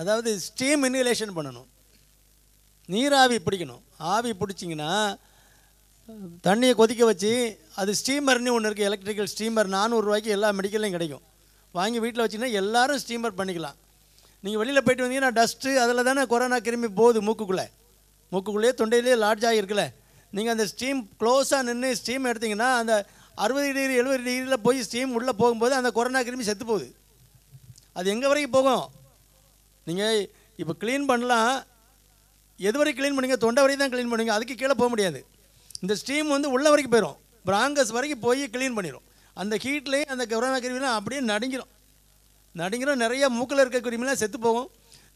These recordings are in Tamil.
அதாவது ஸ்டீம் இன்ஹிலேஷன் பண்ணணும் நீராவி பிடிக்கணும் ஆவி பிடிச்சிங்கன்னா தண்ணியை கொதிக்க வச்சு அது ஸ்டீமர்னு ஒன்று இருக்குது எலக்ட்ரிக்கல் ஸ்டீமர் நானூறுரூவாய்க்கு எல்லா மெடிக்கல்லையும் கிடைக்கும் வாங்கி வீட்டில் வச்சிங்கன்னா எல்லோரும் ஸ்டீமர் பண்ணிக்கலாம் நீங்கள் வெளியில் போயிட்டு வந்தீங்கன்னா டஸ்ட்டு அதில் தானே கொரோனா கிருமி போகுது மூக்குக்குள்ளே மூக்குக்குள்ளேயே தொண்டையிலேயே லாட்ஜ் ஆகிருக்குல்ல நீங்கள் அந்த ஸ்டீம் க்ளோஸாக நின்று ஸ்டீம் எடுத்திங்கன்னா அந்த அறுபது டிகிரி எழுபது டிகிரியில் போய் ஸ்டீம் உள்ளே போகும்போது அந்த கொரோனா கிருமி செத்து போகுது அது எங்கே வரைக்கும் போகும் நீங்கள் இப்போ க்ளீன் பண்ணலாம் எது வரைக்கும் க்ளீன் பண்ணுங்க தொண்டை வரைக்கும் தான் க்ளீன் பண்ணுங்க அதுக்கு கீழே போக முடியாது இந்த ஸ்டீம் வந்து உள்ள வரைக்கும் போயிடும் பிராங்கஸ் வரைக்கும் போய் க்ளீன் பண்ணிடும் அந்த ஹீட்லேயும் அந்த கொரோனா கிருமிலாம் அப்படியே நடுங்கிடும் நடுங்கிறோம் நிறைய மூக்கில் இருக்க கிருமிலாம் செத்து போகும்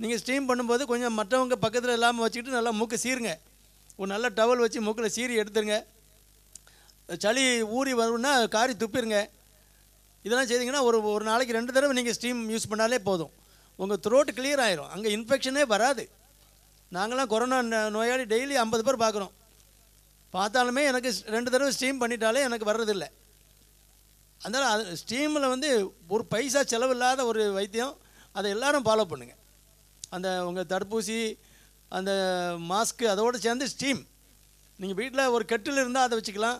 நீங்கள் ஸ்டீம் பண்ணும்போது கொஞ்சம் மற்றவங்க பக்கத்தில் இல்லாமல் வச்சுக்கிட்டு நல்லா மூக்கை சீருங்க ஒரு நல்ல டவல் வச்சு மூக்கில் சீரி எடுத்துருங்க சளி ஊறி வரும்னா காரி துப்பிடுங்க இதெல்லாம் செய்திங்கன்னா ஒரு ஒரு நாளைக்கு ரெண்டு தடவை நீங்கள் ஸ்டீம் யூஸ் பண்ணாலே போதும் உங்கள் த்ரோட் கிளியர் ஆயிரும் அங்கே இன்ஃபெக்ஷனே வராது நாங்களாம் கொரோனா நோயாளி டெய்லி ஐம்பது பேர் பார்க்குறோம் பார்த்தாலுமே எனக்கு ரெண்டு தடவை ஸ்டீம் பண்ணிட்டாலே எனக்கு வர்றதில்லை அதனால் அது ஸ்டீமில் வந்து ஒரு பைசா செலவில்லாத ஒரு வைத்தியம் அதை எல்லோரும் ஃபாலோ பண்ணுங்கள் அந்த உங்கள் தடுப்பூசி அந்த மாஸ்க்கு அதோடு சேர்ந்து ஸ்டீம் நீங்கள் வீட்டில் ஒரு கெட்டில் இருந்தால் அதை வச்சுக்கலாம்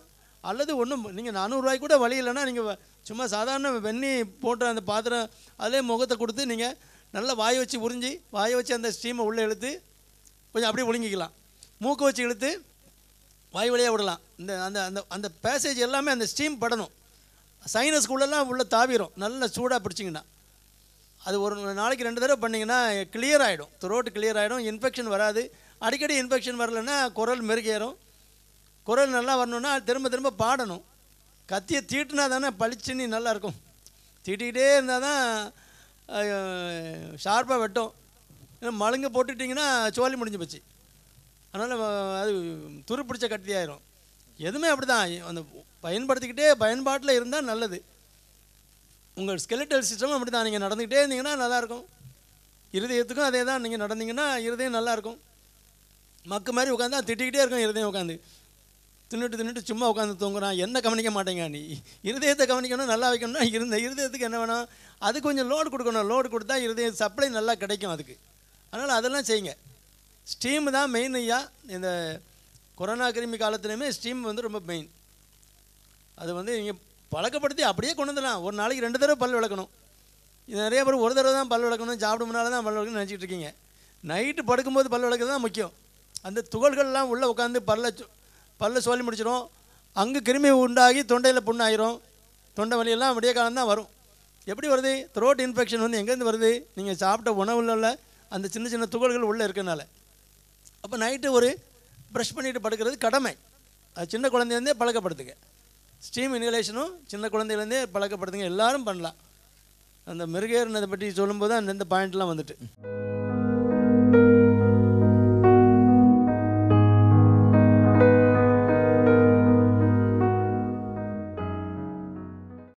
அல்லது ஒன்றும் நீங்கள் நானூறுரூவாய்க்கு கூட வழி இல்லைன்னா நீங்கள் சும்மா சாதாரண வெந்நி போட்டு அந்த பாத்திரம் அதிலே முகத்தை கொடுத்து நீங்கள் நல்லா வாயை வச்சு உறிஞ்சி வாயை வச்சு அந்த ஸ்டீமை உள்ளே இழுத்து கொஞ்சம் அப்படியே ஒழுங்கிக்கலாம் மூக்கை வச்சு இழுத்து வாய் வழியாக விடலாம் இந்த அந்த அந்த அந்த பேசேஜ் எல்லாமே அந்த ஸ்டீம் படணும் சைனஸ்குள்ளெல்லாம் உள்ளே தாவிடும் நல்லா சூடாக பிடிச்சிங்கன்னா அது ஒரு நாளைக்கு ரெண்டு தடவை பண்ணிங்கன்னா கிளியர் ஆகிடும் த்ரோட்டு கிளியர் ஆகிடும் இன்ஃபெக்ஷன் வராது அடிக்கடி இன்ஃபெக்ஷன் வரலைன்னா குரல் மெருகேறும் குரல் நல்லா வரணுன்னா திரும்ப திரும்ப பாடணும் கத்தியை தீட்டுனா தானே பளிச்சுன்னு நல்லாயிருக்கும் தீட்டிக்கிட்டே இருந்தால் தான் ஷார்ப்பாக வெட்டும் ஏன்னா மழுங்க போட்டுட்டிங்கன்னா சோழி முடிஞ்சு போச்சு அதனால் அது துரு பிடிச்ச கட்டி ஆயிரும் எதுவுமே அப்படி தான் அந்த பயன்படுத்திக்கிட்டே பயன்பாட்டில் இருந்தால் நல்லது உங்கள் ஸ்கெலட்டல் சிஸ்டம் அப்படி தான் நீங்கள் நடந்துக்கிட்டே இருந்தீங்கன்னா நல்லாயிருக்கும் இருதயத்துக்கும் அதே தான் நீங்கள் நடந்தீங்கன்னா இருதயம் நல்லாயிருக்கும் மக்கு மாதிரி உட்காந்தா திட்டிக்கிட்டே இருக்கும் இருதயம் உட்காந்து தின்னுட்டு தின்னுட்டு சும்மா உட்காந்து தூங்குறான் என்ன கவனிக்க மாட்டேங்க நீ இருதயத்தை கவனிக்கணும் நல்லா வைக்கணும்னா இருந்த இருதயத்துக்கு என்ன வேணும் அது கொஞ்சம் லோடு கொடுக்கணும் லோடு கொடுத்தா இருதய சப்ளை நல்லா கிடைக்கும் அதுக்கு அதனால் அதெல்லாம் செய்யுங்க ஸ்டீம் தான் மெயின் ஐயா இந்த கொரோனா கிருமி காலத்துலேயுமே ஸ்டீம் வந்து ரொம்ப மெயின் அது வந்து நீங்கள் பழக்கப்படுத்தி அப்படியே கொண்டு வந்துடலாம் ஒரு நாளைக்கு ரெண்டு தடவை பல் விளக்கணும் இது நிறைய பேர் ஒரு தடவை தான் பல் விளக்கணும் சாப்பிடும் முன்னால் தான் பல் விளக்கணும்னு நினச்சிக்கிட்டு இருக்கீங்க நைட்டு படுக்கும்போது பல் விளக்குறது தான் முக்கியம் அந்த துகள்கள்லாம் உள்ளே உட்காந்து பல்ல பல்ல சோழி முடிச்சிடும் அங்கே கிருமி உண்டாகி தொண்டையில் புண்ணாயிரும் தொண்டை வலியெல்லாம் விடிய காலம் தான் வரும் எப்படி வருது த்ரோட் இன்ஃபெக்ஷன் வந்து எங்கேருந்து வருது நீங்கள் சாப்பிட்ட உணவுல அந்த சின்ன சின்ன துகள்கள் உள்ளே இருக்கிறனால அப்போ நைட்டு ஒரு ப்ரஷ் பண்ணிட்டு படுக்கிறது கடமை அது சின்ன குழந்தையிலேருந்தே பழக்கப்படுத்துங்க ஸ்டீம் இன்ஹலேஷனும் சின்ன குழந்தையிலேருந்தே பழக்கப்படுத்துங்க எல்லாரும் பண்ணலாம் அந்த மிருகேறினதை பற்றி சொல்லும்போது அந்தந்த பாயிண்ட்லாம் வந்துட்டு